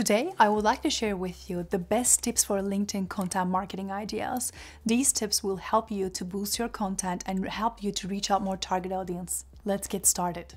Today, I would like to share with you the best tips for LinkedIn content marketing ideas. These tips will help you to boost your content and help you to reach out more target audience. Let's get started.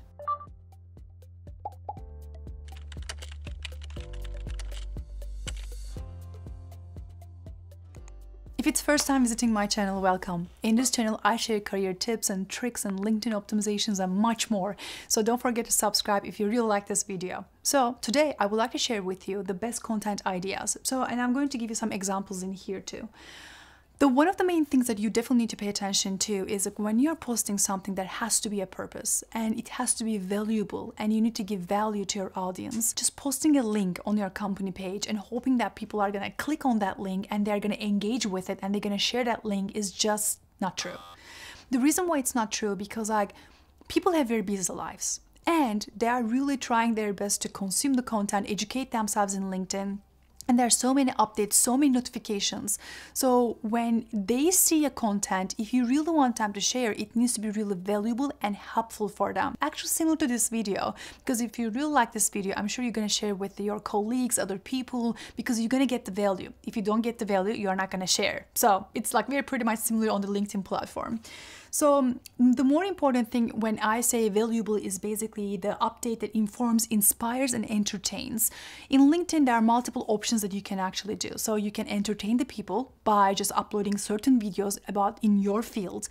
If it's first time visiting my channel, welcome. In this channel, I share career tips and tricks and LinkedIn optimizations and much more. So don't forget to subscribe if you really like this video. So today I would like to share with you the best content ideas. So, and I'm going to give you some examples in here too. The one of the main things that you definitely need to pay attention to is like when you're posting something that has to be a purpose and it has to be valuable and you need to give value to your audience, just posting a link on your company page and hoping that people are going to click on that link and they're going to engage with it and they're going to share that link is just not true. The reason why it's not true because like people have very busy lives and they are really trying their best to consume the content, educate themselves in LinkedIn, and there are so many updates, so many notifications. So when they see a content, if you really want them to share, it needs to be really valuable and helpful for them. Actually similar to this video, because if you really like this video, I'm sure you're gonna share with your colleagues, other people, because you're gonna get the value. If you don't get the value, you're not gonna share. So it's like we're pretty much similar on the LinkedIn platform. So the more important thing when I say valuable is basically the update that informs, inspires, and entertains. In LinkedIn, there are multiple options that you can actually do. So you can entertain the people by just uploading certain videos about in your field.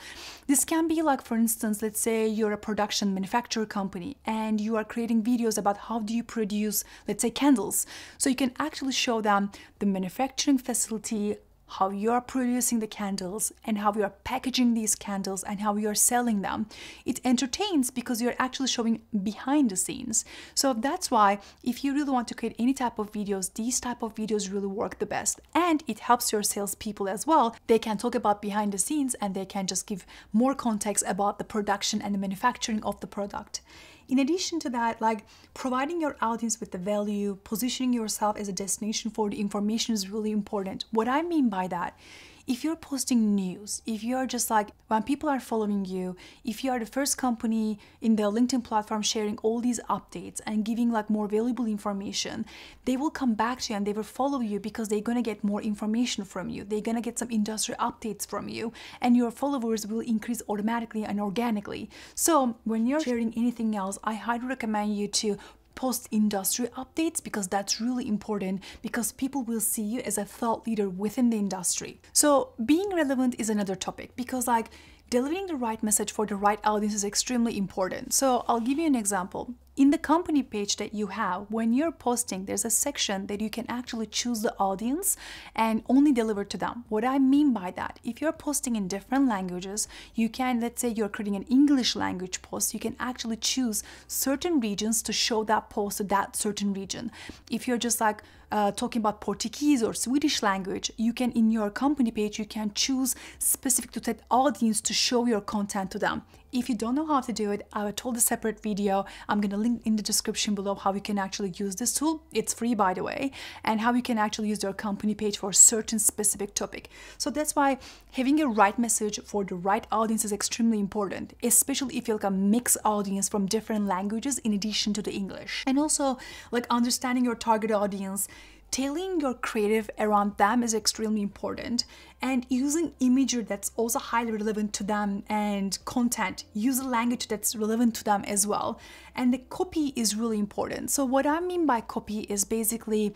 This can be like, for instance, let's say you're a production manufacturer company and you are creating videos about how do you produce, let's say, candles. So you can actually show them the manufacturing facility, how you're producing the candles and how you're packaging these candles and how you're selling them. It entertains because you're actually showing behind the scenes. So that's why if you really want to create any type of videos, these type of videos really work the best. And it helps your salespeople as well. They can talk about behind the scenes and they can just give more context about the production and the manufacturing of the product. In addition to that, like providing your audience with the value, positioning yourself as a destination for the information is really important. What I mean by that if you're posting news, if you're just like when people are following you, if you are the first company in the LinkedIn platform sharing all these updates and giving like more valuable information, they will come back to you and they will follow you because they're gonna get more information from you. They're gonna get some industry updates from you, and your followers will increase automatically and organically. So when you're sharing anything else, I highly recommend you to post industry updates because that's really important because people will see you as a thought leader within the industry. So, being relevant is another topic because, like, delivering the right message for the right audience is extremely important. So, I'll give you an example. In the company page that you have, when you're posting, there's a section that you can actually choose the audience and only deliver to them. What I mean by that, if you're posting in different languages, you can, let's say you're creating an English language post, you can actually choose certain regions to show that post to that certain region. If you're just like, uh, talking about Portuguese or Swedish language, you can in your company page you can choose specific to that audience to show your content to them. If you don't know how to do it, I told a separate video. I'm going to link in the description below how you can actually use this tool. It's free, by the way, and how you can actually use your company page for a certain specific topic. So that's why having a right message for the right audience is extremely important, especially if you're like a mixed audience from different languages in addition to the English. And also, like understanding your target audience, tailing your creative around them is extremely important and using imagery that's also highly relevant to them and content use a language that's relevant to them as well and the copy is really important so what i mean by copy is basically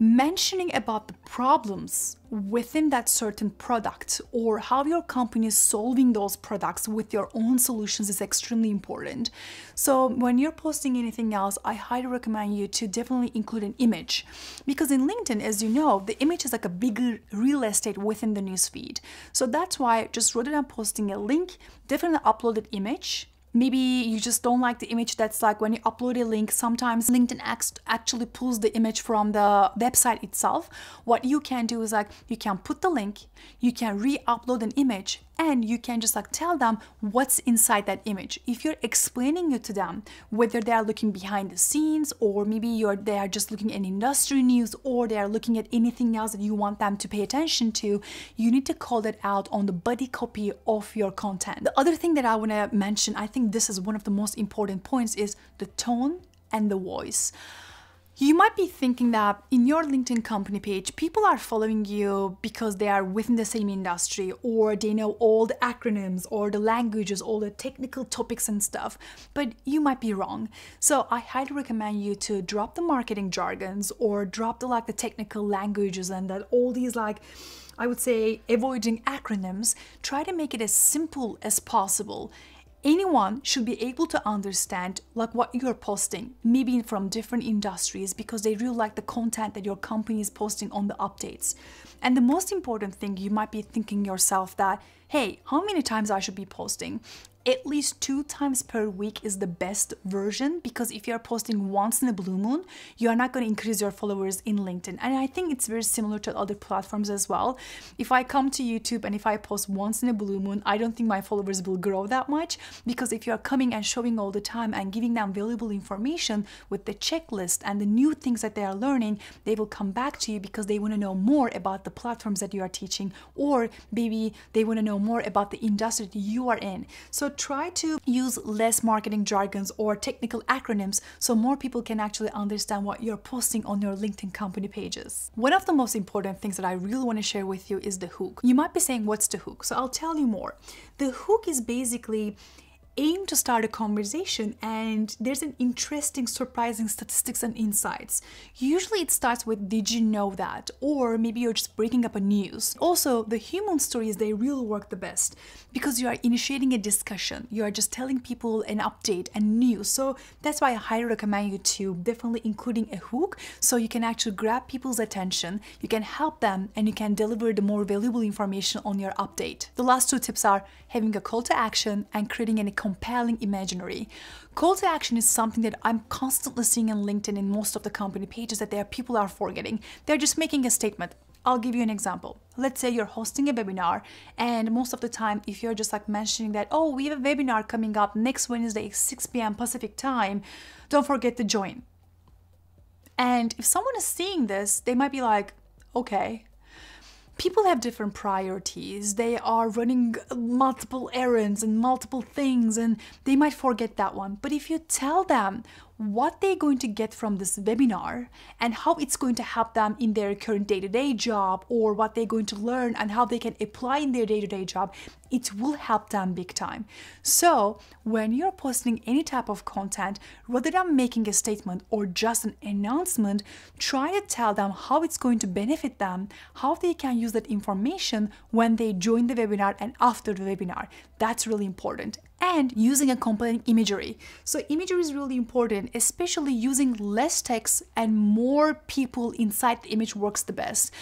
mentioning about the problems within that certain product or how your company is solving those products with your own solutions is extremely important. So when you're posting anything else, I highly recommend you to definitely include an image because in LinkedIn, as you know, the image is like a bigger real estate within the newsfeed. So that's why just rather than posting a link, definitely upload an image Maybe you just don't like the image that's like when you upload a link, sometimes LinkedIn actually pulls the image from the website itself. What you can do is like you can put the link, you can re-upload an image and you can just like tell them what's inside that image. If you're explaining it to them, whether they are looking behind the scenes or maybe you're they are just looking at industry news or they are looking at anything else that you want them to pay attention to, you need to call that out on the body copy of your content. The other thing that I want to mention, I think this is one of the most important points is the tone and the voice. You might be thinking that in your LinkedIn company page, people are following you because they are within the same industry or they know all the acronyms or the languages, all the technical topics and stuff, but you might be wrong. So I highly recommend you to drop the marketing jargons or drop the like the technical languages and that all these like I would say avoiding acronyms, try to make it as simple as possible anyone should be able to understand like what you're posting maybe from different industries because they really like the content that your company is posting on the updates and the most important thing you might be thinking yourself that hey, how many times I should be posting? At least two times per week is the best version because if you're posting once in a blue moon, you are not going to increase your followers in LinkedIn. And I think it's very similar to other platforms as well. If I come to YouTube and if I post once in a blue moon, I don't think my followers will grow that much because if you're coming and showing all the time and giving them valuable information with the checklist and the new things that they are learning, they will come back to you because they want to know more about the platforms that you are teaching or maybe they want to know know more about the industry you are in. So try to use less marketing jargons or technical acronyms so more people can actually understand what you're posting on your LinkedIn company pages. One of the most important things that I really want to share with you is the hook. You might be saying, what's the hook? So I'll tell you more. The hook is basically aim to start a conversation and there's an interesting, surprising statistics and insights. Usually it starts with, did you know that? Or maybe you're just breaking up a news. Also, the human stories, they really work the best because you are initiating a discussion. You are just telling people an update and news. So that's why I highly recommend you to definitely including a hook so you can actually grab people's attention, you can help them, and you can deliver the more valuable information on your update. The last two tips are having a call to action and creating an compelling imaginary. Call to action is something that I'm constantly seeing on LinkedIn in most of the company pages that their people are forgetting. They're just making a statement. I'll give you an example. Let's say you're hosting a webinar, and most of the time, if you're just like mentioning that, oh, we have a webinar coming up next Wednesday, 6 p.m. Pacific time, don't forget to join. And if someone is seeing this, they might be like, okay, people have different priorities. They are running multiple errands and multiple things, and they might forget that one. But if you tell them what they're going to get from this webinar and how it's going to help them in their current day to day job or what they're going to learn and how they can apply in their day to day job, it will help them big time. So when you're posting any type of content, rather than making a statement or just an announcement, try to tell them how it's going to benefit them, how they can use that information when they join the webinar and after the webinar. That's really important and using a compelling imagery. So imagery is really important, especially using less text and more people inside the image works the best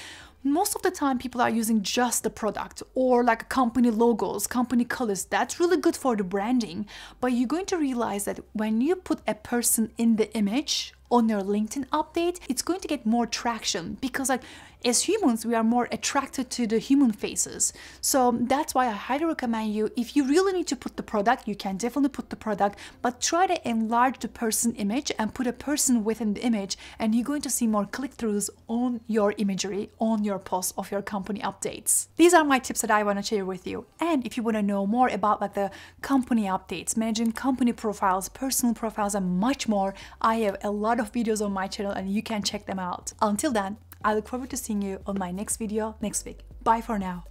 most of the time people are using just the product or like company logos, company colors. That's really good for the branding, but you're going to realize that when you put a person in the image on your LinkedIn update, it's going to get more traction because like as humans, we are more attracted to the human faces. So that's why I highly recommend you, if you really need to put the product, you can definitely put the product, but try to enlarge the person image and put a person within the image and you're going to see more click-throughs on your imagery, on your post of your company updates. These are my tips that I want to share with you. And if you want to know more about like the company updates, managing company profiles, personal profiles, and much more, I have a lot lot of videos on my channel and you can check them out. Until then, I look forward to seeing you on my next video next week. Bye for now.